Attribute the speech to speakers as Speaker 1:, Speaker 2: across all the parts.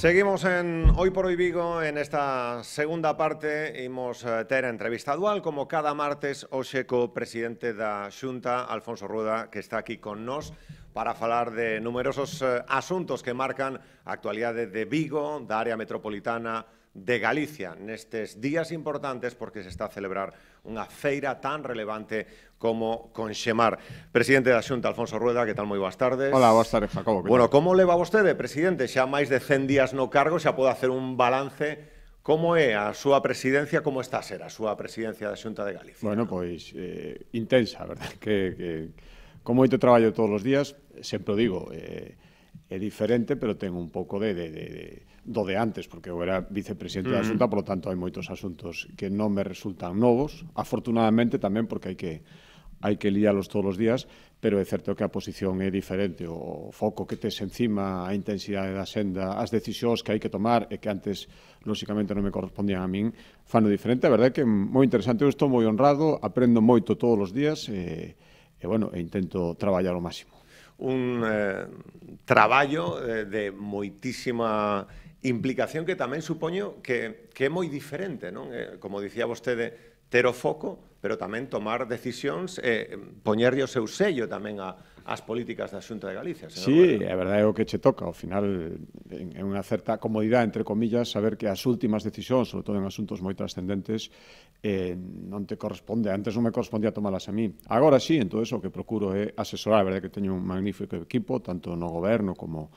Speaker 1: Seguimos en Hoy por Hoy Vigo, en esta segunda parte imos eh, ter entrevista dual como cada martes hoxe co presidente da Xunta, Alfonso Ruda, que está aquí con nós para falar de numerosos eh, asuntos que marcan a actualidade de Vigo, da área metropolitana de Galicia nestes días importantes porque se está a celebrar unha feira tan relevante como Conxemar. Presidente da Xunta, Alfonso Rueda, que tal moi boas tardes. Hola, boas
Speaker 2: tardes, Jacobo. Bueno, como
Speaker 1: leva vostede, presidente, xa máis de 100 días no cargo, xa pode hacer un balance Como é a súa presidencia, como está a ser a súa presidencia da Xunta de Galicia?
Speaker 2: Bueno, pois eh, intensa, verdad? Que, que, con moito traballo todos os días, sempre o digo, eh, é diferente, pero ten un pouco de, de, de, de do de antes, porque eu era vicepresidente mm. da mm-hmm. Xunta, polo tanto hai moitos asuntos que non me resultan novos, afortunadamente tamén porque hai que hai que líalos todos os días, pero é certo que a posición é diferente, o foco que tes encima, a intensidade da senda, as decisións que hai que tomar e que antes, lóxicamente, non me correspondían a min, fano diferente. A verdade é que é moi interesante, eu estou moi honrado, aprendo moito todos os días e, e bueno, e intento traballar o máximo
Speaker 1: un eh, traballo de, eh, de moitísima implicación que tamén supoño que, que é moi diferente, non? Eh, como dicía vostede, ter o foco, pero tamén tomar decisións, eh, poñerlle o seu sello tamén a, as políticas da Xunta de Galicia. Sí,
Speaker 2: bueno. a verdade é o que che toca. Ao final, é unha certa comodidade, entre comillas, saber que as últimas decisións, sobre todo en asuntos moi trascendentes, eh, non te corresponde, antes non me correspondía tomalas a mí. Agora sí, entón eso que procuro é asesorar, a verdade que teño un magnífico equipo, tanto no goberno como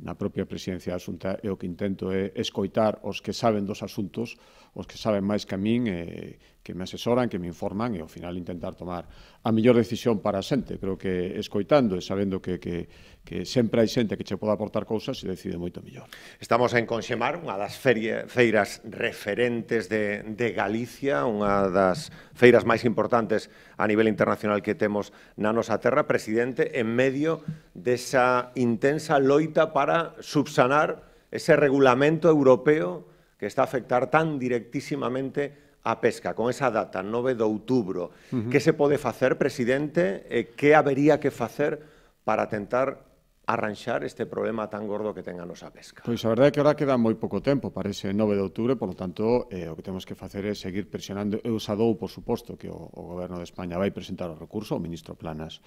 Speaker 2: na propia presidencia da Xunta, e o que intento é escoitar os que saben dos asuntos, os que saben máis que a min, e, eh, que me asesoran, que me informan e ao final intentar tomar a mellor decisión para a xente. Creo que escoitando e sabendo que, que, que sempre hai xente que che poda aportar cousas se decide moito mellor.
Speaker 1: Estamos en Conxemar, unha das ferie, feiras referentes de, de Galicia, unha das feiras máis importantes a nivel internacional que temos na nosa terra, presidente, en medio desa intensa loita para subsanar ese regulamento europeo que está a afectar tan directísimamente a pesca, con esa data, 9 de outubro, uh -huh. que se pode facer, presidente, eh, que habería que facer para tentar arranxar este problema tan gordo que tenga a nosa pesca.
Speaker 2: Pois a verdade é que ahora queda moi pouco tempo, parece 9 de outubro, por lo tanto, eh, o que temos que facer é seguir presionando. Eu xa dou, por suposto, que o, o goberno de España vai presentar o recurso ao ministro Planas.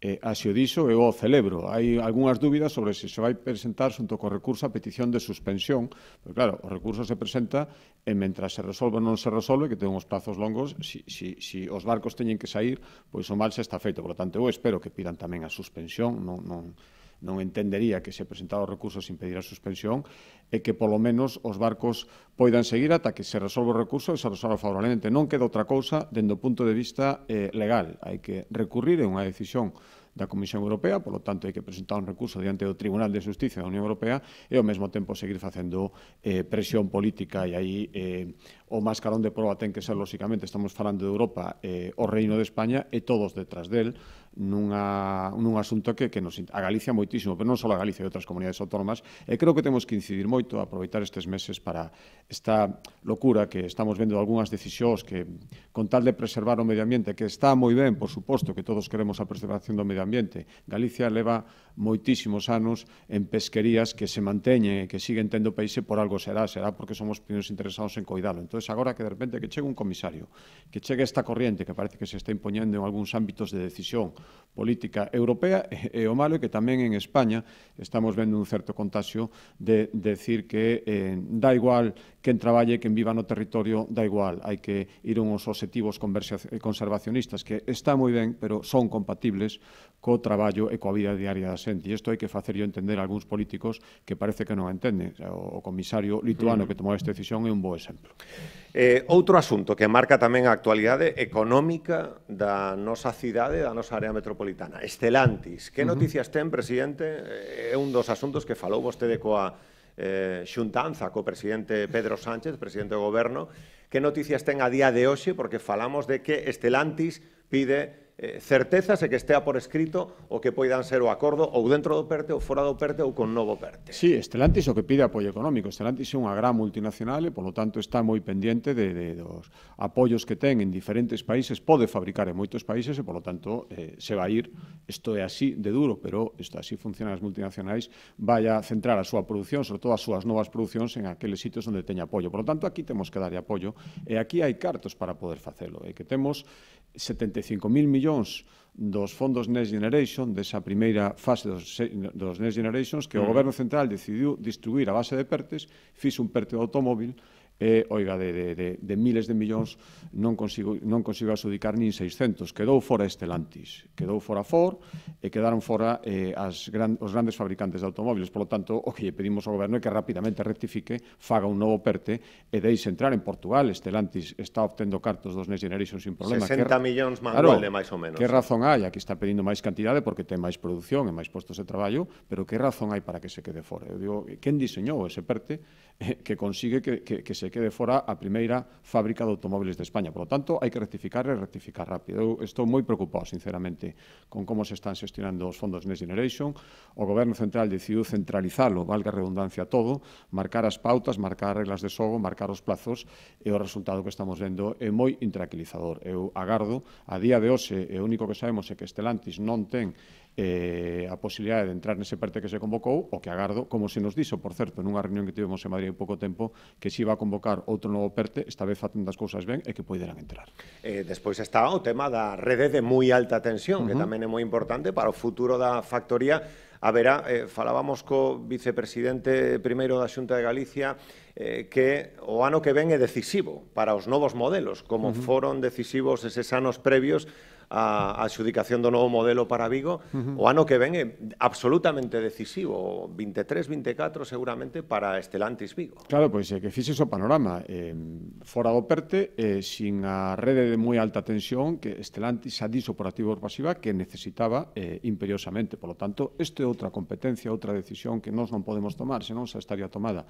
Speaker 2: Eh, así o dixo, eu o celebro. Hai algunhas dúbidas sobre se se vai presentar xunto co recurso a petición de suspensión, pero claro, o recurso se presenta e mentras se resolve ou non se resolve, que ten uns plazos longos, si, si, si os barcos teñen que sair, pois o mal se está feito. Por lo tanto, eu espero que pidan tamén a suspensión, non, non, non entendería que se presentara os recursos sin pedir a suspensión e que polo menos os barcos poidan seguir ata que se resolva o recurso e se resolva favorablemente. Non queda outra cousa dende o punto de vista eh, legal. Hai que recurrir en unha decisión da Comisión Europea, polo tanto hai que presentar un recurso diante do Tribunal de Justicia da Unión Europea e ao mesmo tempo seguir facendo eh, presión política e aí eh, o mascarón de prova ten que ser, lóxicamente, estamos falando de Europa, eh, o Reino de España e todos detrás del nunha, nun asunto que, que nos a Galicia moitísimo, pero non só a Galicia e outras comunidades autónomas, e creo que temos que incidir moito aproveitar estes meses para esta locura que estamos vendo de algunhas decisións que, con tal de preservar o medio ambiente, que está moi ben, por suposto, que todos queremos a preservación do medio ambiente, Galicia leva moitísimos anos en pesquerías que se manteñen e que siguen tendo peixe por algo será, será porque somos primeiros interesados en coidalo. Entón, Entón, agora que de repente que chegue un comisario, que chegue esta corriente que parece que se está impoñendo en algúns ámbitos de decisión política europea, e, e o malo é que tamén en España estamos vendo un certo contaxio de, decir que eh, da igual quen traballe, quen viva no territorio, da igual, hai que ir uns objetivos eh, conservacionistas que está moi ben, pero son compatibles co traballo e coa vida diaria da xente. E isto hai que facer yo entender a algúns políticos que parece que non entenden. O comisario lituano mm. que tomou
Speaker 1: esta decisión é un bo exemplo. Eh, outro asunto que marca tamén a actualidade económica da nosa cidade, da nosa área metropolitana. Estelantis, que noticias ten, presidente? Eh, é un dos asuntos que falou vostede coa eh, xuntanza co presidente Pedro Sánchez, presidente do goberno. Que noticias ten a día de hoxe? Porque falamos de que Estelantis pide eh, certezas e que estea por escrito o que poidan ser o acordo ou dentro do PERTE ou fora do PERTE ou con novo PERTE.
Speaker 2: Sí, Estelantis o que pide apoio económico. Estelantis é unha gran multinacional e, polo tanto, está moi pendiente de, de dos apoios que ten en diferentes países, pode fabricar en moitos países e, polo tanto, eh, se vai ir, isto é así de duro, pero isto así funcionan as multinacionais, vai a centrar a súa produción, sobre todo as súas novas producións en aqueles sitios onde teña apoio. Por lo tanto, aquí temos que dar apoio e aquí hai cartos para poder facelo. E que temos 75.000 millóns millóns dos fondos Next Generation, desa primeira fase dos, dos Next Generations, que o mm. Goberno Central decidiu distribuir a base de pertes, fixo un perte de automóvil e, oiga, de, de, de, de miles de millóns non consigo, non consigo adjudicar nin 600. Quedou fora Estelantis, quedou fora Ford e quedaron fora eh, as gran, os grandes fabricantes de automóviles. Por lo tanto, o que lle pedimos ao goberno é que rapidamente rectifique, faga un novo perte e deixe entrar en Portugal. Estelantis está obtendo cartos dos Next Generation sin problema. 60 que,
Speaker 1: millóns mangual claro, de máis ou menos. Que razón
Speaker 2: hai? Aquí está pedindo máis cantidade porque ten máis produción e máis postos de traballo, pero que razón hai para que se quede fora? Eu digo, quen diseñou ese perte eh, que consigue que, que, que se se quede fora a primeira fábrica de automóviles de España. Por lo tanto, hai que rectificar e rectificar rápido. Eu estou moi preocupado, sinceramente, con como se están xestionando os fondos Next Generation. O Goberno Central decidiu centralizalo, valga a redundancia todo, marcar as pautas, marcar as reglas de xogo, marcar os plazos e o resultado que estamos vendo é moi intranquilizador. Eu agardo, a día de hoxe, o único que sabemos é que Estelantis non ten eh, a posibilidade de entrar nese parte que se convocou, o que agardo, como se nos dixo, por certo, nunha reunión que tivemos en Madrid en pouco tempo, que se iba a convocar convocar outro novo PERTE, esta vez facendo as cousas ben e que poideran entrar.
Speaker 1: Eh, despois está o tema da rede de moi alta tensión, uh -huh. que tamén é moi importante para o futuro da factoría A verá, eh, falábamos co vicepresidente primeiro da Xunta de Galicia eh, que o ano que ven é decisivo para os novos modelos, como uh -huh. foron decisivos eses anos previos a, adxudicación do novo modelo para Vigo, uh -huh. o ano que ven é absolutamente decisivo, 23, 24 seguramente para Estelantis Vigo.
Speaker 2: Claro, pois é eh, que fixes o panorama, eh, fora do perte, eh, sin a rede de moi alta tensión que Estelantis xa dixo por activo pasiva que necesitaba eh, imperiosamente. Por lo tanto, isto é outra competencia, outra decisión que nós non podemos tomar, senón xa estaría tomada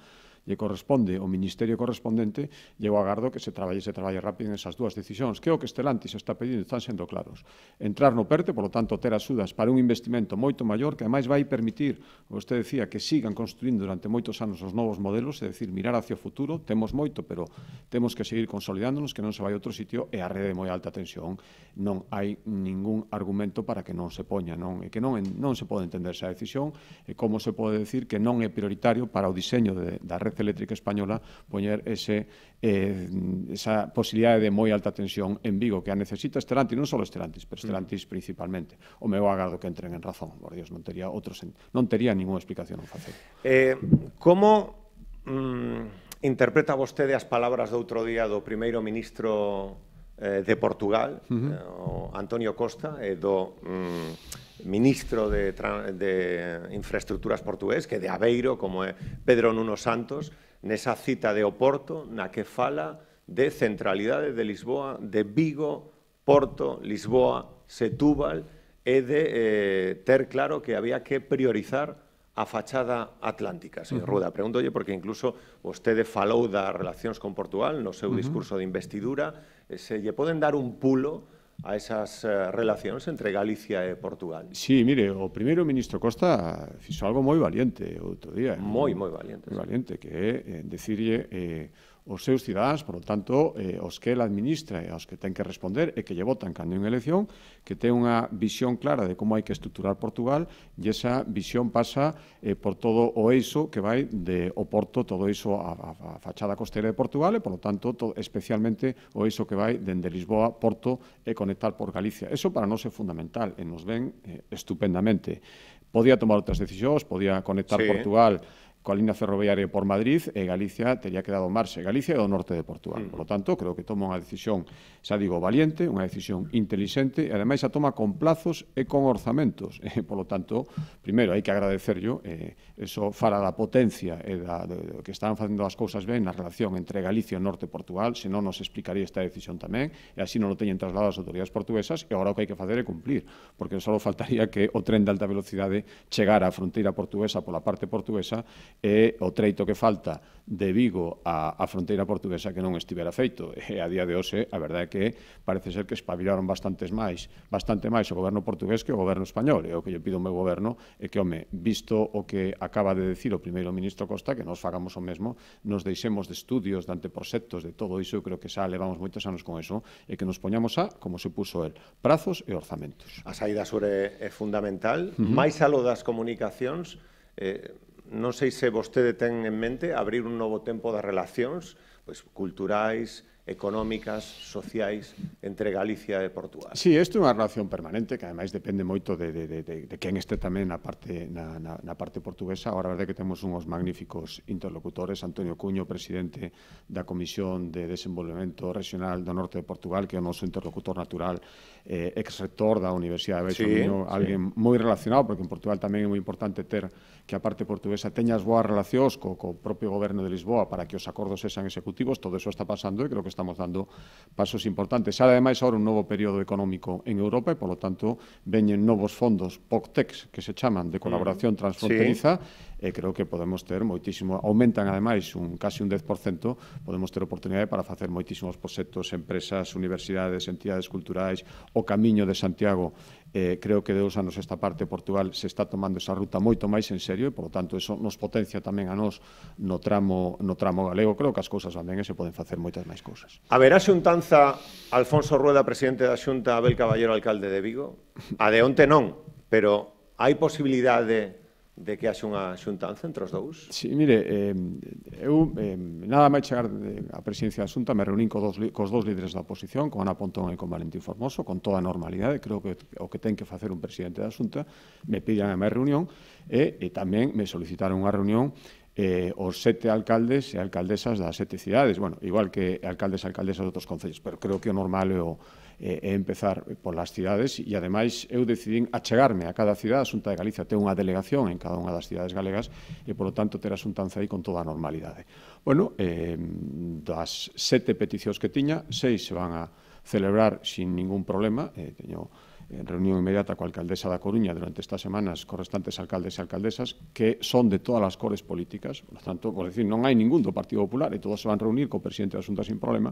Speaker 2: lle corresponde o ministerio correspondente, lle agardo que se traballe se traballe rápido esas dúas decisións, que é o que Estelantis está pedindo, están sendo claros. Entrar no PERTE, polo tanto, ter axudas para un investimento moito maior, que ademais vai permitir, vostede decía, que sigan construindo durante moitos anos os novos modelos, é dicir, mirar hacia o futuro, temos moito, pero temos que seguir consolidándonos, que non se vai a outro sitio, e a rede de moi alta tensión non hai ningún argumento para que non se poña, non, e que non, non se pode entender esa decisión, e como se pode decir que non é prioritario para o diseño de, da red Red Eléctrica Española poñer ese, eh, esa posibilidade de moi alta tensión en Vigo, que a necesita Estelantis, non só Estelantis, pero Estelantis mm. principalmente. O meu agardo que entren en razón, por Dios, non tería outro sen... non tería ninguna explicación a facer.
Speaker 1: Eh, como mm, interpreta vostede as palabras do outro día do primeiro ministro eh, de Portugal, uh -huh. eh, Antonio Costa, e eh, do... Mm, ministro de, de Infraestructuras portugués, que de Aveiro, como é Pedro Nuno Santos, nesa cita de Oporto, na que fala de centralidade de Lisboa, de Vigo, Porto, Lisboa, Setúbal, e de eh, ter claro que había que priorizar a fachada atlántica, señor uh -huh. Ruda. Pregúntolle porque incluso vostede falou das relacións con Portugal no seu uh -huh. discurso de investidura, eh, se lle poden dar un pulo a esas eh, relacións entre Galicia e Portugal?
Speaker 2: Sí, mire, o primeiro ministro Costa fixo algo moi valiente outro día. Moi, moi valiente. Moi valiente, que é decirlle... Eh, eh os seus cidadáns, por lo tanto, eh, os que el administra e aos que ten que responder e que lle votan cando unha elección, que ten unha visión clara de como hai que estruturar Portugal e esa visión pasa eh, por todo o eixo que vai de Oporto, todo iso a, a, a fachada costeira de Portugal e, por lo tanto, to, especialmente o eixo que vai dende Lisboa, Porto e conectar por Galicia. Eso para nós é fundamental e nos ven eh, estupendamente. Podía tomar outras decisións, podía conectar sí. Portugal coa línea ferroviaria por Madrid e Galicia tería quedado marxe. Galicia é o norte de Portugal. Mm. Por lo tanto, creo que toma unha decisión, xa digo, valiente, unha decisión inteligente e ademais a toma con plazos e con orzamentos. E, por lo tanto, primeiro, hai que yo, eh, eso fará da potencia e da, de, de, que están facendo as cousas ben na relación entre Galicia e o norte de Portugal, senón nos explicaría esta decisión tamén, e así non lo teñen trasladado as autoridades portuguesas, e agora o que hai que facer é cumplir, porque só faltaría que o tren de alta velocidade chegara á fronteira portuguesa pola parte portuguesa é o treito que falta de Vigo á, a fronteira portuguesa que non estivera feito. E a día de hoxe, a verdade é que parece ser que espabilaron bastantes máis, bastante máis o goberno portugués que o goberno español. E o que lle pido ao meu goberno é que, home, visto o que acaba de decir o primeiro ministro Costa, que nos fagamos o mesmo, nos deixemos de estudios, de anteproxectos, de todo iso, eu creo que xa levamos moitos anos con eso, e que nos poñamos a, como se puso el, prazos e orzamentos.
Speaker 1: A saída sobre é fundamental, uh -huh. máis alo das comunicacións, eh, non sei se vostede ten en mente abrir un novo tempo das relacións pois, culturais, económicas, sociais entre Galicia e Portugal. Sí,
Speaker 2: isto é unha relación permanente que ademais depende moito de, de, de, de quen este tamén na parte, na, na, na parte portuguesa. Ahora, a verdade é que temos unhos magníficos interlocutores, Antonio Cuño, presidente da Comisión de Desenvolvemento Regional do Norte de Portugal, que é o noso interlocutor natural eh, ex rector da Universidade de Baixo sí, Miño, alguén sí. moi relacionado, porque en Portugal tamén é moi importante ter que a parte portuguesa teñas boas relacións co, co propio goberno de Lisboa para que os acordos sexan executivos, todo eso está pasando e creo que estamos dando pasos importantes. Xa ademais agora un novo período económico en Europa e, polo tanto, veñen novos fondos POCTEX, que se chaman de colaboración mm, transfronteriza, sí e creo que podemos ter moitísimo, aumentan ademais un casi un 10%, podemos ter oportunidade para facer moitísimos proxectos, empresas, universidades, entidades culturais, o Camiño de Santiago, eh, creo que de dous anos esta parte Portugal se está tomando esa ruta moito máis en serio e, por lo tanto, eso nos potencia tamén a nós no tramo, no tramo galego. Creo que as cousas van ben e se poden facer moitas máis cousas.
Speaker 1: A ver, a xuntanza Alfonso Rueda, presidente da Xunta, Abel Caballero, alcalde de Vigo? A de onte non, pero hai posibilidade de de que haxe unha xuntanza entre os dous?
Speaker 2: Sí, mire, eh, eu eh, nada máis chegar a presidencia da Xunta me reunín co dos, cos dous líderes da oposición, con Ana Pontón e con Valentín Formoso, con toda a normalidade, creo que o que ten que facer un presidente da Xunta, me pidan a máis reunión e, e tamén me solicitaron unha reunión eh, os sete alcaldes e alcaldesas das sete cidades, bueno, igual que alcaldes e alcaldesas de outros concellos, pero creo que o normal é o, eh, e empezar polas cidades e ademais eu decidín achegarme a cada cidade, a Xunta de Galicia ten unha delegación en cada unha das cidades galegas e polo tanto ter a xuntanza aí con toda a normalidade. Bueno, eh, das sete peticións que tiña, seis se van a celebrar sin ningún problema, eh, teño en reunión inmediata coa alcaldesa da Coruña durante estas semanas restantes alcaldes e alcaldesas que son de todas as cores políticas, por tanto, por decir, non hai ningún do Partido Popular e todos se van reunir co presidente da Xunta sin problema,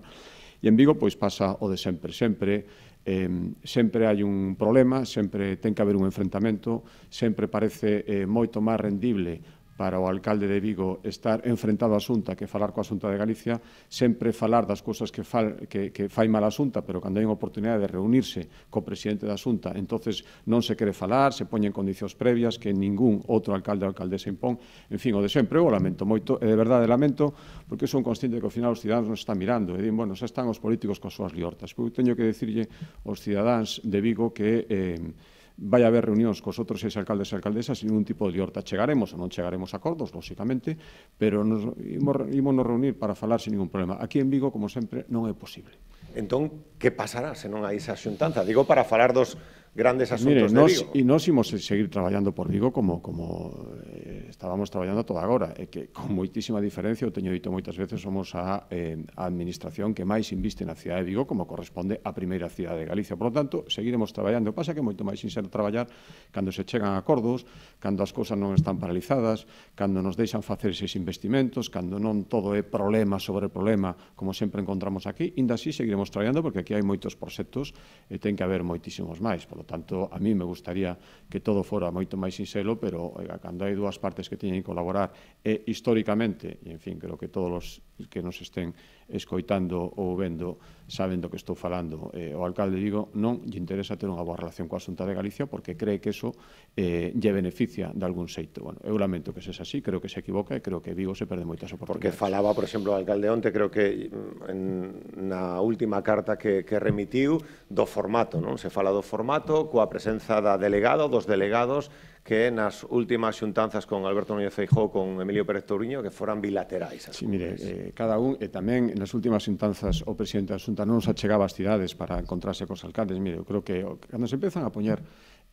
Speaker 2: e en Vigo pois pasa o de sempre, sempre eh, sempre hai un problema, sempre ten que haber un enfrentamento, sempre parece eh, moito máis rendible para o alcalde de Vigo estar enfrentado a Xunta que falar coa Xunta de Galicia, sempre falar das cousas que, fal, que, que fai mal a Xunta, pero cando hai unha oportunidade de reunirse co presidente da Xunta, entonces non se quere falar, se poñen condicións previas que ningún outro alcalde ou alcaldesa impón. En fin, o de sempre, eu o lamento moito, e de verdade lamento, porque son consciente que ao final os cidadáns nos están mirando, e dín, bueno, xa están os políticos coas súas liortas. Pero pois eu teño que decirlle aos cidadáns de Vigo que... Eh, vai haber reunións cos outros seis alcaldes e alcaldesas sin ningún tipo de horta. Chegaremos ou non chegaremos a acordos, lóxicamente, pero nos imos, imos nos reunir para falar sin ningún problema.
Speaker 1: Aquí en Vigo, como sempre, non é posible. Entón, que pasará se non hai esa xuntanza? Digo para falar dos grandes asuntos Mire, nos, de Vigo.
Speaker 2: E nós imos seguir traballando por Vigo como, como eh, estábamos traballando toda agora, e eh, que con moitísima diferencia, o teño dito moitas veces, somos a, eh, a administración que máis inviste na cidade de Vigo como corresponde a primeira cidade de Galicia. Por lo tanto, seguiremos traballando. Pasa que moito máis sincero traballar cando se chegan acordos, cando as cousas non están paralizadas, cando nos deixan facer eses investimentos, cando non todo é problema sobre problema, como sempre encontramos aquí, inda así seguiremos traballando porque aquí hai moitos proxectos e eh, ten que haber moitísimos máis. Por lo tanto, a mí me gustaría que todo fora moito máis sinxelo, pero oiga, cando hai dúas partes que teñen que colaborar e históricamente, e en fin, creo que todos os que nos estén escoitando ou vendo saben do que estou falando. Eh, o alcalde digo, non lle interesa ter unha boa relación coa Xunta de Galicia porque cree que eso eh, lle beneficia de algún xeito. Bueno, eu lamento que sexa así, creo que se equivoca e creo que Vigo se perde moitas oportunidades. Porque falaba,
Speaker 1: por exemplo, o alcalde onte, creo que en, na última carta que, que remitiu do formato, non? Se fala do formato, coa presenza da delegada, dos delegados que nas últimas xuntanzas con Alberto Núñez Feijó con Emilio Pérez Touriño que foran bilaterais.
Speaker 2: Sí, mire, eh, cada un, e tamén nas últimas xuntanzas o presidente da Xunta non se achegaba as cidades para encontrarse cos alcaldes. Mire, eu creo que cando se empezan a poñer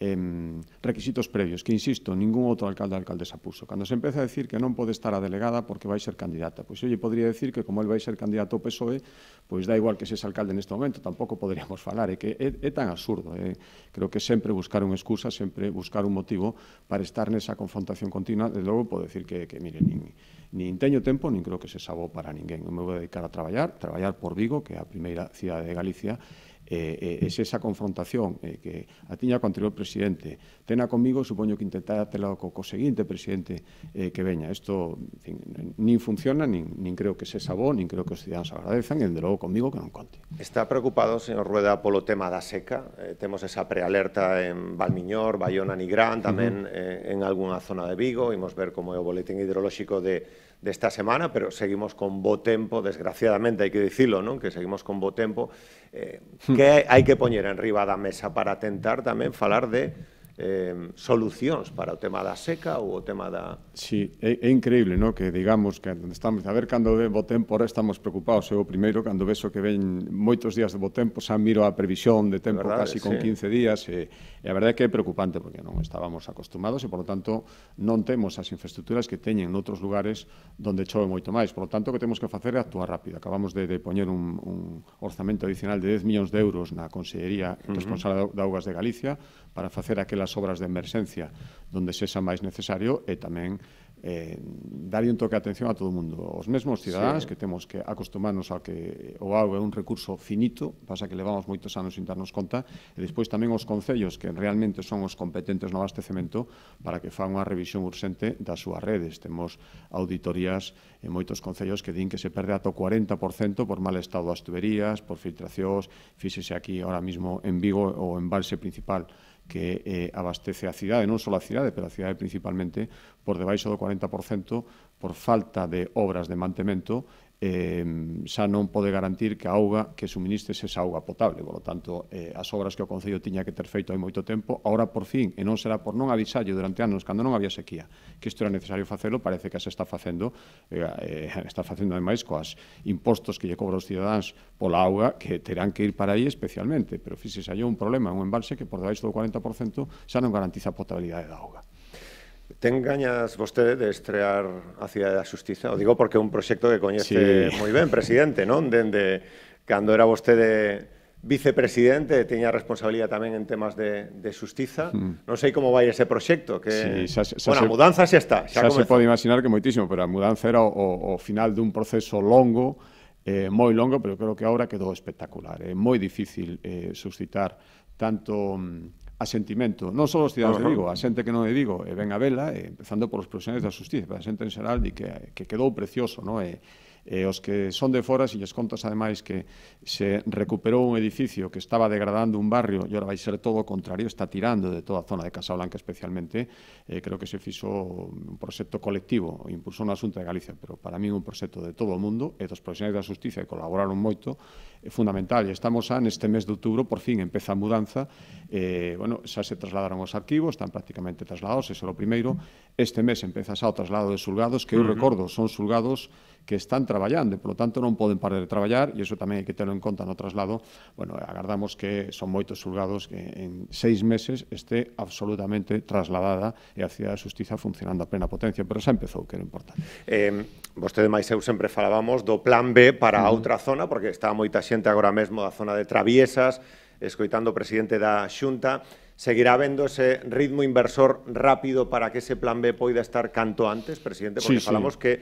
Speaker 2: eh, requisitos previos, que, insisto, ningún outro alcalde ou alcaldesa puso. Cando se empeza a decir que non pode estar a delegada porque vai ser candidata, pois eu lle podría decir que como el vai ser candidato ao PSOE, pois dá igual que se é alcalde neste momento, tampouco poderíamos falar, é que é, é tan absurdo. É, eh. creo que sempre buscar unha excusa, sempre buscar un motivo para estar nesa confrontación continua, de logo podo decir que, que mire, nin, nin teño tempo, nin creo que se sabou para ninguén. Eu me vou dedicar a traballar, traballar por Vigo, que é a primeira cidade de Galicia, eh, eh, es esa confrontación eh, que a tiña co anterior presidente tena comigo, supoño que intentará tela co, co seguinte presidente eh, que veña. Isto en fin, nin funciona, nin, nin creo que se sabó, nin creo que os cidadanos agradezan, e, de logo, comigo que non conte.
Speaker 1: Está preocupado, señor Rueda, polo tema da seca. Eh, temos esa prealerta en Valmiñor, Bayona, Nigrán, tamén uh -huh. eh, en algunha zona de Vigo. Imos ver como é o boletín hidrolóxico de de esta semana, pero seguimos con bo tempo, desgraciadamente hai que dicilo, non? que seguimos con bo tempo, eh, hmm. que hai que poñer en riba da mesa para tentar tamén falar de eh, solucións para o tema da seca ou o tema da...
Speaker 2: Sí, é, é increíble, no? que digamos que onde estamos, a ver, cando ve bo tempo, ahora estamos preocupados, eu primeiro, cando vexo que ven moitos días de bo tempo, xa miro a previsión de tempo verdade, casi con sí. 15 días, e, e a verdade é que é preocupante, porque non estábamos acostumados e, por lo tanto, non temos as infraestructuras que teñen noutros lugares donde chove moito máis. Por lo tanto, o que temos que facer é actuar rápido. Acabamos de, de poñer un, un orzamento adicional de 10 millóns de euros na Consellería uh -huh. responsable de Augas de Galicia para facer aquela das obras de emerxencia donde sexa máis necesario e tamén eh, dar un toque de atención a todo o mundo. Os mesmos cidadáns sí. que temos que acostumarnos a que o agua é un recurso finito, pasa que levamos moitos anos sin darnos conta, e despois tamén os concellos que realmente son os competentes no abastecemento para que fan unha revisión urxente das súas redes. Temos auditorías en moitos concellos que din que se perde ato 40% por mal estado das tuberías, por filtracións, fíxese aquí ahora mismo en Vigo o embalse principal que eh, abastece a cidade, non só a cidade, pero a cidade principalmente, por debaixo do 40% por falta de obras de mantemento eh, xa non pode garantir que a auga que suministre esa auga potable. Por lo tanto, eh, as obras que o Concello tiña que ter feito hai moito tempo, ahora por fin, e non será por non avisallo durante anos, cando non había sequía, que isto era necesario facelo, parece que se está facendo, eh, eh, está facendo ademais coas impostos que lle cobra os cidadáns pola auga, que terán que ir para aí especialmente. Pero fíxese, hai un problema, un embalse que por debaixo do 40% xa non garantiza a potabilidade da auga.
Speaker 1: Ten gañas vostede de estrear a Cidade da Justiza? O digo porque é un proxecto que coñece sí. moi ben, presidente, non? Dende cando era vostede vicepresidente, teña responsabilidade tamén en temas de, de justiza. Mm. Non sei como vai ese proxecto. Que... Sí, xa, xa bueno, a mudanza xa está. Xa, xa se pode
Speaker 2: imaginar que moitísimo, pero a mudanza era o, o final dun proceso longo, eh, moi longo, pero creo que agora quedou espectacular. É eh, moi difícil eh, suscitar tanto mm, sentimento, non só os cidadãos uh -huh. de Vigo, a xente que non é Vigo, e ven a vela, e, eh, empezando polos profesionais da justicia, a xente en xeral, di que, que quedou precioso, non? E, e eh, os que son de fora, se lles contas ademais que se recuperou un edificio que estaba degradando un barrio e ora vai ser todo o contrario, está tirando de toda a zona de Casablanca especialmente, eh, creo que se fixo un proxecto colectivo, impulsou un asunto de Galicia, pero para mí un proxecto de todo o mundo e dos profesionais da justicia que colaboraron moito, é fundamental. E estamos a neste mes de outubro, por fin empeza a mudanza, eh, bueno, xa se trasladaron os arquivos, están prácticamente trasladados, eso é o primeiro. Este mes empeza xa o traslado de sulgados, que eu recordo, son sulgados que están traballando e, polo tanto, non poden parar de traballar e iso tamén hai que telo en conta no traslado. Bueno, agardamos que son moitos xulgados que en seis meses este absolutamente trasladada e a Cidade de Justiza funcionando a plena potencia, pero xa empezou, que era importante.
Speaker 1: Eh, vostede máis eu sempre falábamos do plan B para uh -huh. outra zona, porque está moita xente agora mesmo da zona de Traviesas, escoitando o presidente da Xunta, seguirá vendo ese ritmo inversor rápido para que ese plan B poida estar canto antes, presidente, porque sí, falamos sí. que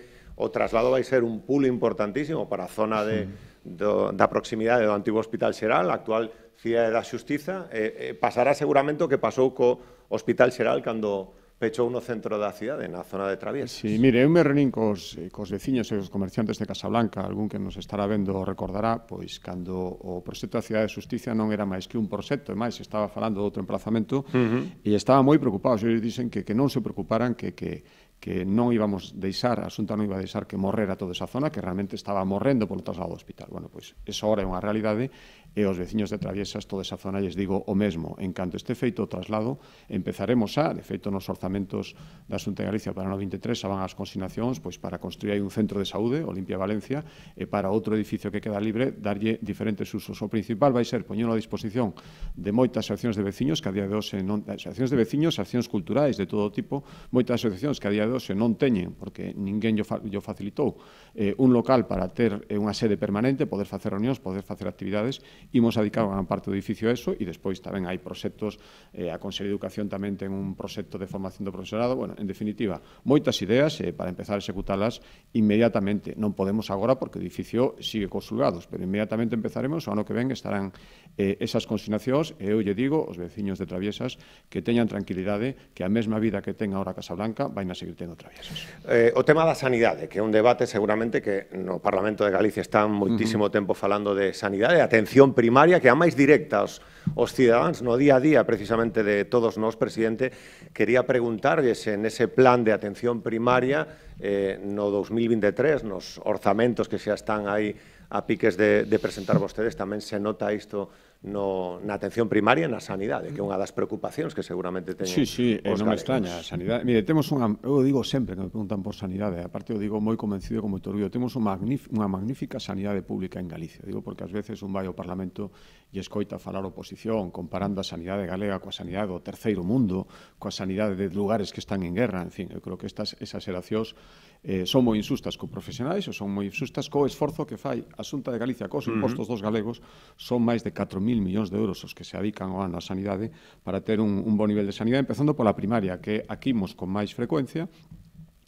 Speaker 1: o traslado vai ser un pulo importantísimo para a zona de, do, da proximidade do antigo Hospital Xeral, a actual Cidade da Xustiza, eh, eh, pasará seguramente o que pasou co Hospital Xeral cando pechou no centro da cidade, na zona de Traviesas.
Speaker 2: Sí, mire, eu me reunín cos, eh, cos veciños e os comerciantes de Casablanca, algún que nos estará vendo recordará, pois cando o proxecto da Cidade de Justicia non era máis que un proxecto, e máis estaba falando de outro emplazamento, uh -huh. e estaba moi preocupado, e dicen que, que non se preocuparan, que, que, que non íbamos deixar, a Xunta non iba a deixar que morrera toda esa zona, que realmente estaba morrendo polo traslado do hospital. Bueno, pois, eso ahora é unha realidade e os veciños de Traviesas toda esa zona lles digo o mesmo. En canto este feito o traslado, empezaremos a, de feito nos orzamentos da Xunta de Galicia para 93 xa van as consignacións pois para construir aí un centro de saúde, Olimpia Valencia, e para outro edificio que queda libre, darlle diferentes usos. O principal vai ser poñelo a disposición de moitas asociacións de veciños que a día de hoxe non asociacións eh, de veciños, asociacións culturais de todo tipo, moitas asociacións que a día de hoxe non teñen porque ninguén yo, fa, yo facilitou eh, un local para ter eh, unha sede permanente, poder facer reunións, poder facer actividades imos adicar unha parte do edificio a eso e despois tamén hai proxectos, eh, a Consello de Educación tamén ten un proxecto de formación do profesorado, bueno, en definitiva, moitas ideas eh, para empezar a executalas inmediatamente. Non podemos agora porque o edificio sigue consulgados, pero inmediatamente empezaremos, o ano que ven estarán eh, esas consignacións e eu lle digo aos veciños de Traviesas que teñan tranquilidade que a mesma vida que ten ahora Blanca vai na seguir tendo Traviesas.
Speaker 1: Eh, o tema da sanidade, que é un debate seguramente que no Parlamento de Galicia están moitísimo uh -huh. tempo falando de sanidade, atención primaria que a máis directa aos, os cidadáns no día a día precisamente de todos nós, presidente, quería preguntarlles en ese plan de atención primaria eh, no 2023, nos orzamentos que xa están aí a piques de, de presentar vostedes, tamén se nota isto no, na atención primaria e na sanidade, que é unha das preocupacións que seguramente teñen. Sí, sí, os non me extraña, a sanidade.
Speaker 2: Mire, temos unha, eu digo sempre que me preguntan por sanidade, aparte eu digo moi convencido como moito orgullo, temos unha, unha magnífica sanidade pública en Galicia, digo porque ás veces un vai ao Parlamento e escoita falar oposición comparando a sanidade galega coa sanidade do terceiro mundo, coa sanidade de lugares que están en guerra, en fin, eu creo que estas exageracións eh, son moi insustas co profesionais ou son moi insustas co esforzo que fai a Xunta de Galicia cos impostos uh -huh. dos galegos son máis de 4.000 millóns de euros os que se adican ao ano á sanidade para ter un, un bon nivel de sanidade, empezando pola primaria, que aquí mos con máis frecuencia,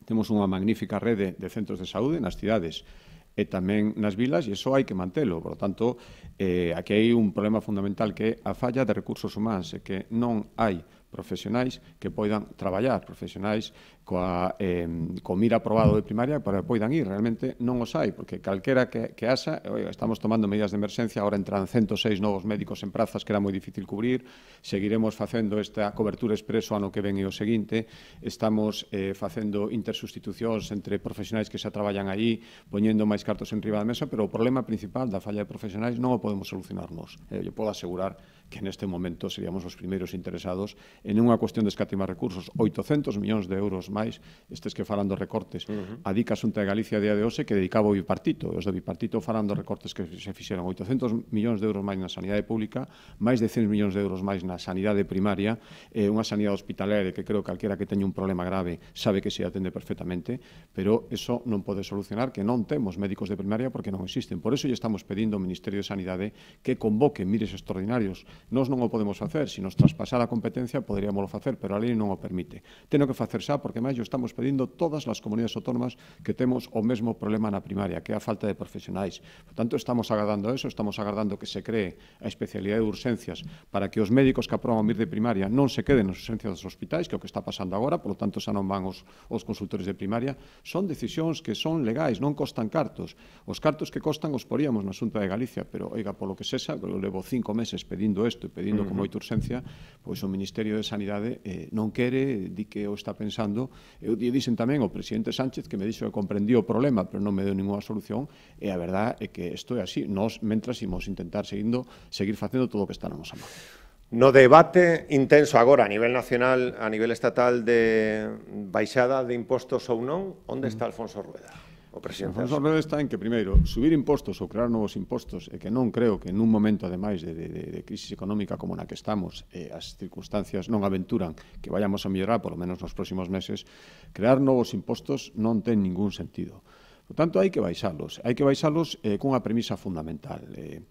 Speaker 2: temos unha magnífica rede de centros de saúde nas cidades e tamén nas vilas, e iso hai que mantelo. Por tanto, eh, aquí hai un problema fundamental que é a falla de recursos humanos, e que non hai profesionais que poidan traballar, profesionais coa, eh, co mira aprobado de primaria para que poidan ir. Realmente non os hai, porque calquera que, que asa, estamos tomando medidas de emerxencia, agora entran 106 novos médicos en prazas que era moi difícil cubrir, seguiremos facendo esta cobertura expreso ano que ven e o seguinte, estamos eh, facendo intersustitucións entre profesionais que xa traballan aí, poñendo máis cartos en riba da mesa, pero o problema principal da falla de profesionais non o podemos solucionar nós. Eh, eu podo asegurar que neste momento seríamos os primeiros interesados en unha cuestión de escatimar recursos. 800 millóns de euros máis, estes que falan dos recortes, uh -huh. a Xunta de Galicia a día de hoxe que dedicaba o bipartito. Os do bipartito falan dos recortes que se fixeron 800 millóns de euros máis na sanidade pública, máis de 100 millóns de euros máis na sanidade primaria, eh, unha sanidade hospitalaria que creo que calquera que teña un problema grave sabe que se atende perfectamente, pero eso non pode solucionar que non temos médicos de primaria porque non existen. Por eso lle estamos pedindo ao Ministerio de Sanidade que convoque mires extraordinarios Nos non o podemos facer, se nos traspasar a competencia poderíamos facer, pero a lei non o permite. Teno que facer xa, porque máis estamos pedindo todas as comunidades autónomas que temos o mesmo problema na primaria, que é a falta de profesionais. Por tanto, estamos agardando eso, estamos agardando que se cree a especialidade de urxencias para que os médicos que aproban MIR de primaria non se queden nas urxencias dos hospitais, que é o que está pasando agora, por lo tanto, xa non van os, os consultores de primaria. Son decisións que son legais, non costan cartos. Os cartos que costan os poríamos na Xunta de Galicia, pero, oiga, polo que sexa, levo cinco meses pedindo pedindo isto, pedindo uh -huh. con moita urxencia, pois o Ministerio de Sanidade eh, non quere, di que o está pensando. Eu di tamén o presidente Sánchez que me dixo que comprendió o problema, pero non me deu ninguna solución, e a verdad é que isto é así. Nos, mentras, imos intentar seguindo, seguir facendo todo o que está na nosa mano.
Speaker 1: No debate intenso agora a nivel nacional, a nivel estatal de baixada de impostos ou non, onde está Alfonso Rueda? o presidente. Alfonso
Speaker 2: Rueda está en que, primeiro, subir impostos ou crear novos impostos, e que non creo que nun momento, ademais, de, de, de crisis económica como na que estamos, eh, as circunstancias non aventuran que vayamos a mellorar, polo menos nos próximos meses, crear novos impostos non ten ningún sentido. Por tanto, hai que baixalos. Hai que baixalos eh, cunha premisa fundamental. Eh,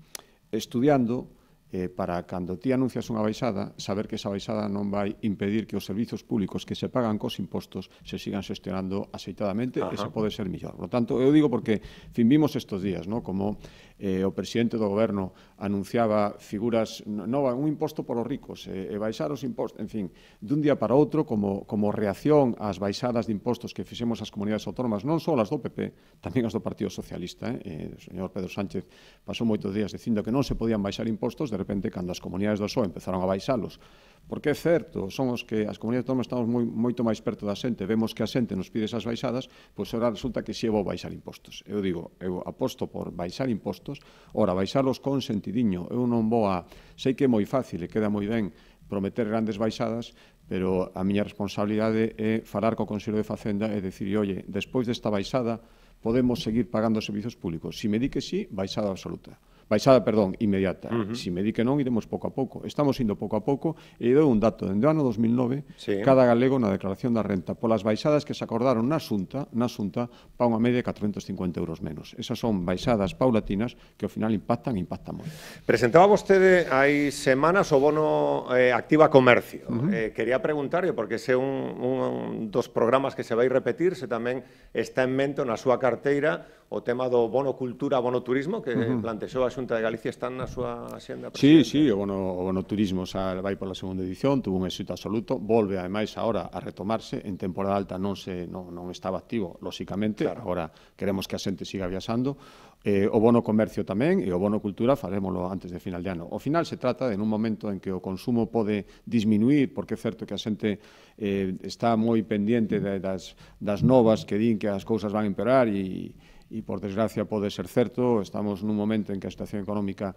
Speaker 2: estudiando eh, para cando ti anuncias unha baixada, saber que esa baixada non vai impedir que os servizos públicos que se pagan cos impostos se sigan xestionando aceitadamente, Ajá. ese pode ser millor. Por tanto, eu digo porque fin vimos estes días, ¿no? como eh, o presidente do goberno anunciaba figuras nova, un imposto para os ricos, eh, e baixar os impostos, en fin, dun día para outro, como, como reacción ás baixadas de impostos que fixemos as comunidades autónomas, non só as do PP, tamén as do Partido Socialista, eh, eh o señor Pedro Sánchez pasou moitos días dicindo que non se podían baixar impostos, de repente, cando as comunidades do PSOE empezaron a baixalos Porque é certo, son os que as comunidades autónomas estamos moi, moito máis perto da xente, vemos que a xente nos pide esas baixadas, pois ora resulta que si é vou baixar impostos. Eu digo, eu aposto por baixar impostos, ora, baixarlos con sentidiño, eu non vou a... Sei que é moi fácil e queda moi ben prometer grandes baixadas, pero a miña responsabilidade é falar co Consello de Facenda e decir, oye, despois desta baixada podemos seguir pagando servizos públicos. Si me di que sí, baixada absoluta baixada, perdón, inmediata. Uh -huh. Si me di que non, iremos pouco a pouco. Estamos indo pouco a pouco e dou un dato. Dende o ano 2009, sí. cada galego na declaración da renta polas baixadas que se acordaron na xunta, na xunta pa unha media de 450 euros menos. Esas son baixadas paulatinas que ao final impactan, impactan moito.
Speaker 1: Presentaba vostede hai semanas o bono eh, Activa Comercio. Uh -huh. eh, quería preguntarle, porque ese un, un dos programas que se vai repetir, se tamén está en mento na súa carteira o tema do bono cultura, bono turismo que uh -huh. plantexou a Xunta de Galicia están na súa xenda?
Speaker 2: Sí, sí, o bono, o bono turismo xa vai pola segunda edición, tuvo un éxito absoluto, volve ademais agora a retomarse, en temporada alta non se non, non estaba activo, lóxicamente, claro. agora queremos que a xente siga viaxando, eh, o bono comercio tamén e o bono cultura faremoslo antes de final de ano. O final se trata de un momento en que o consumo pode disminuir, porque é certo que a xente eh, está moi pendiente de, das, das novas que din que as cousas van empeorar e e por desgracia pode ser certo, estamos nun momento en que a situación económica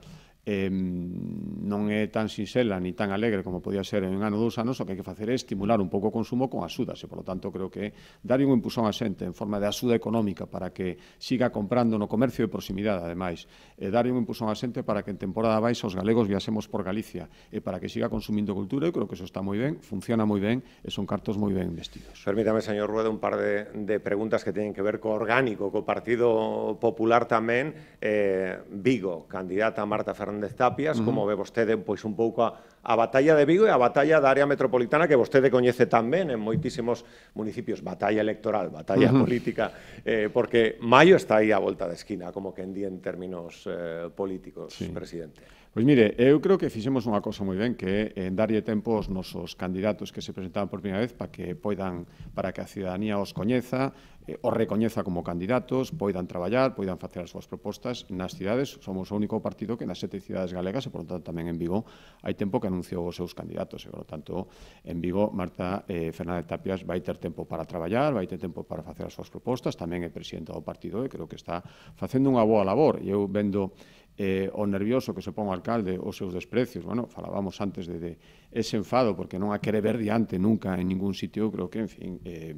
Speaker 2: eh, non é tan sinxela ni tan alegre como podía ser en un ano dous anos, o que hai que facer é estimular un pouco o consumo con asudas, e, polo tanto, creo que dar un impulsón á xente en forma de axuda económica para que siga comprando no comercio de proximidade, ademais, e dar un impulsón á xente para que en temporada baixa os galegos viaxemos por Galicia e para que siga consumindo cultura, eu creo que eso está moi ben, funciona moi ben e son cartos moi ben investidos.
Speaker 1: Permítame, señor Rueda, un par de, de preguntas que teñen que ver co orgánico, co Partido Popular tamén, eh, Vigo, candidata Marta Fernández de Tapias, como ve usted, pues un poco a, batalla de Vigo y a batalla de área metropolitana que usted conoce también en muchísimos municipios, batalla electoral, batalla política, eh, porque mayo está ahí a vuelta de esquina, como que en en términos eh, políticos, presidente.
Speaker 2: Pois mire, eu creo que fixemos unha cosa moi ben, que é eh, darlle tempo aos nosos candidatos que se presentaban por primeira vez para que poidan, para que a ciudadanía os coñeza, eh, os recoñeza como candidatos, poidan traballar, poidan facer as súas propostas nas cidades. Somos o único partido que nas sete cidades galegas e, por tanto, tamén en Vigo hai tempo que anunciou os seus candidatos. E, por tanto, en Vigo, Marta eh, Fernández Tapias vai ter tempo para traballar, vai ter tempo para facer as súas propostas, tamén é presidenta do partido e creo que está facendo unha boa labor. E eu vendo eh, o nervioso que se pon o alcalde os seus desprecios, bueno, falábamos antes de, de ese enfado porque non a quere ver diante nunca en ningún sitio, creo que, en fin, eh,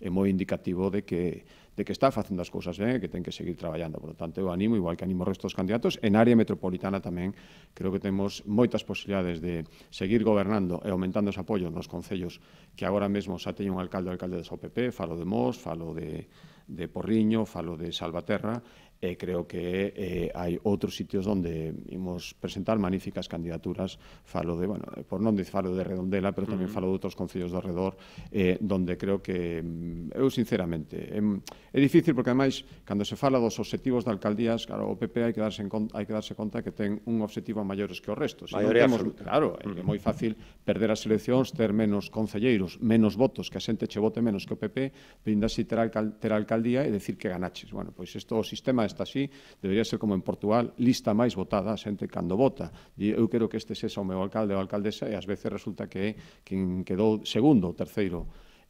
Speaker 2: é moi indicativo de que de que está facendo as cousas ben e que ten que seguir traballando. Por lo tanto, eu animo, igual que animo o resto dos candidatos, en área metropolitana tamén creo que temos moitas posibilidades de seguir gobernando e aumentando os apoios nos concellos que agora mesmo xa teñen un alcalde ou alcalde do PP, falo de Mos, falo de, de Porriño, falo de Salvaterra, e creo que eh, hai outros sitios onde imos presentar magníficas candidaturas, falo de, bueno, por non diz falo de Redondela, pero tamén falo de outros concellos do redor, eh, donde creo que, mm, eu sinceramente, é, é difícil porque ademais, cando se fala dos objetivos de alcaldías, claro, o PP hai que darse, en conta, hai que darse conta que ten un objetivo maiores que o resto. Si Maioría temos, absoluta. claro, é, é moi fácil perder as eleccións, ter menos concelleiros, menos votos, que a xente che vote menos que o PP, brinda si ter, alcal, ter alcaldía e decir que ganaches. Bueno, pois isto o sistema está así, debería ser como en Portugal, lista máis votada, a xente cando vota. E eu quero que este sexa o meu alcalde ou alcaldesa e ás veces resulta que é quen quedou segundo ou terceiro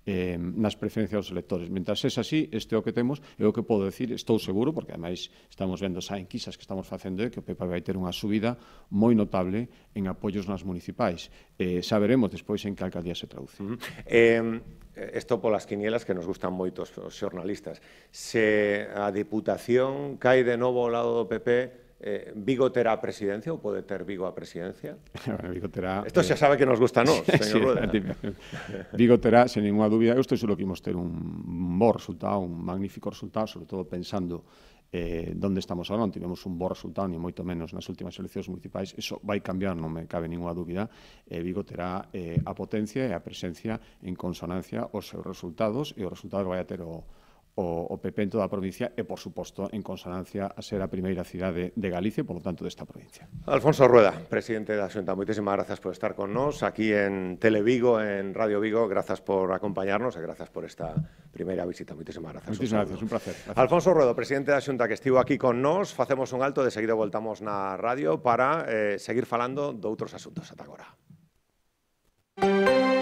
Speaker 2: eh, nas preferencias dos electores. Mentras é así, este é o que temos, é o que podo decir, estou seguro, porque ademais estamos vendo xa enquisas que estamos facendo, é eh, que o PP vai ter unha subida moi notable en apoios nas municipais. Eh, xa veremos despois en que alcaldía se traduce. Uh -huh.
Speaker 1: eh, esto polas quinielas que nos gustan moitos os xornalistas. Se a Diputación cae de novo ao lado do PP, eh, Vigo terá presidencia ou pode ter Vigo a presidencia?
Speaker 2: bueno, Vigo terá...
Speaker 1: Isto xa eh, sabe que nos gusta nos, señor sí, Rueda. Vigo
Speaker 2: terá, sen ninguna dúbida, eu estou seguro que imos ter un bo resultado, un magnífico resultado, sobre todo pensando eh, donde estamos ahora, non tivemos un bo resultado, ni moito menos nas últimas eleccións municipais, eso vai cambiar, non me cabe ninguna dúbida, eh, Vigo terá eh, a potencia e a presencia en consonancia aos seus resultados e os resultados vai a ter o, o, o PP en toda a provincia e, por suposto, en consonancia a ser a primeira cidade de Galicia e, polo tanto, desta provincia.
Speaker 1: Alfonso Rueda, presidente da Xunta, moitísimas grazas por estar con nós aquí en Televigo, en Radio Vigo, grazas por acompañarnos e grazas por esta primeira visita. Moitísimas grazas. Moitísimas grazas, un placer. Gracias. Alfonso Rueda, presidente da Xunta, que estivo aquí con nós, facemos un alto, de seguido voltamos na radio para eh, seguir falando doutros asuntos. Ata agora. Música